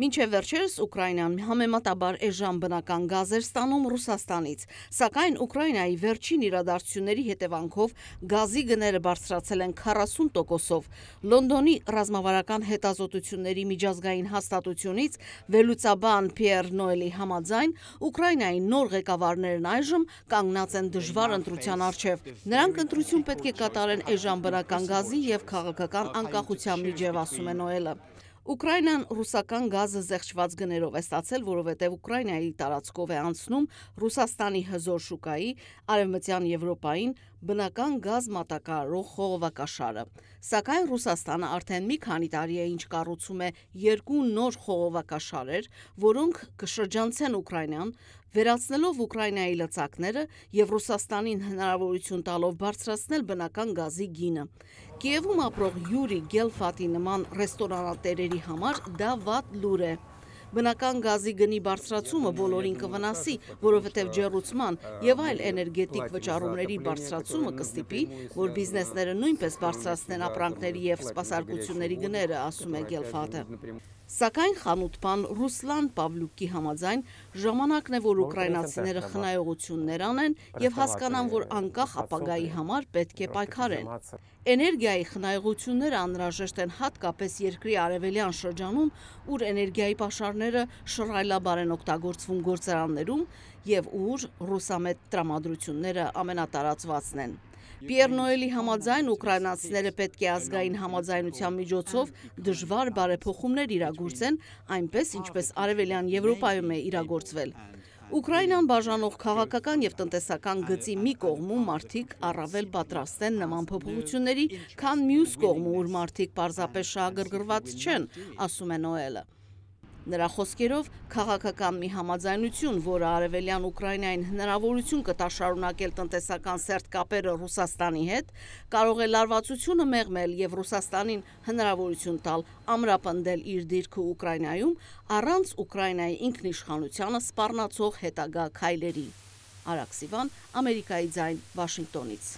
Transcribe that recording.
Մինչև վերջերս Ուկրաինան համեմատաբար էժան բնական գազ էր ստանում Ռուսաստանից, սակայն Ուկրաինայի վերջին իրադարձությունների հետևանքով գազի գները բարձրացել են 40%-ով։ Լոնդոնի ռազմավարական հետազոտությունների միջազգային հաստատությունից վերլուծաբան Պիեր Նոելի համաձայն Ուկրաինայի նոր ղեկավարներն այժմ կանգնած են դժվար ընտրության արչև։ Նրանք ընտրություն պետք է կատարեն էժան բնական գազի եւ քաղաքական անկախության միջև, ասում է Նոելը։ Ուկրաինան ռուսական գազը զեղչված գներով է ստացել, որովհետև Ուկրաինայի տարածքով է անցնում Ռուսաստանի հզոր շուկայի, Արևմտյան Եվրոպային բնական գազ մատակարարող խողովակաշարը։ Սակայն Ռուսաստանը արդեն մի քանի տարի է ինչ կառուցում է երկու նոր խողովակաշարեր, որոնք կշրջանցեն Ուկրաինան, վերացնելով Ուկրաինայի լծակները եւ Ռուսաստանին հնարավորություն տալով բարձրացնել բնական գազի գինը։ Կիևում ապրող Յուրի Գելֆատի նման ռեստորանատերերի համար դա վատ լուր է։ Բնական գազի գնի բարձրացումը բոլորին կվնասի, որովհետև ջերուցման եւ այլ էներգետիկ վճարումների բարձրացումը կստիպի, որ բիզնեսները նույնպես բարձրացնեն ապրանքների եւ սպասարկությունների գները, ասում է Գելֆատը։ Սակայն խանութպան Ռուսլան Պավլուկի համաձայն ժամանակն է, որ ուկրաինացիները խնայողություններ անեն եւ հասկանան, որ անկախ ապագայի համար պետք է պայքարեն։ Էներգիայի խնայողությունները անհրաժեշտ են հատկապես երկրի արևելյան շրջանում, ուր էներգիայի պաշարն հուշարձանները շռայլաբար են օգտագործվում գործարաններում եւ ուր ռուսամետ տրամադրությունները ամենատարածվածն են։ Պիեր Նոելի համաձայն ուկրաինացիները պետք է ազգային համաձայնության միջոցով դժվար բարեփոխումներ իրագործեն, այնպես ինչպես արևելյան Եվրոպայում է իրագործվել։ Ուկրաինան բաժանող քաղաքական եւ տնտեսական գծի մի կողմում մարդիկ առավել պատրաստ են նման փոփոխությունների, քան մյուս կողմում, ուր մարդիկ պարզապես շահագրգռված չեն, ասում է Նոելը։ Նրա խոսքերով քաղաքական մի համաձայնություն, որը արևելյան Ուկրաինային հնարավորություն կտա շարունակել տնտեսական սերտ կապերը Ռուսաստանի հետ, կարող է լարվածությունը մեղմել եւ Ռուսաստանին հնարավորություն տալ ամրապնդել իր դիրքը Ուկրաինայում առանց Ուկրաինայի ինքնիշխանությանը սպառնացող հետագա քայլերի։ Արաքսիվան, Ամերիկայի ձայն, Վաշինգտոնից։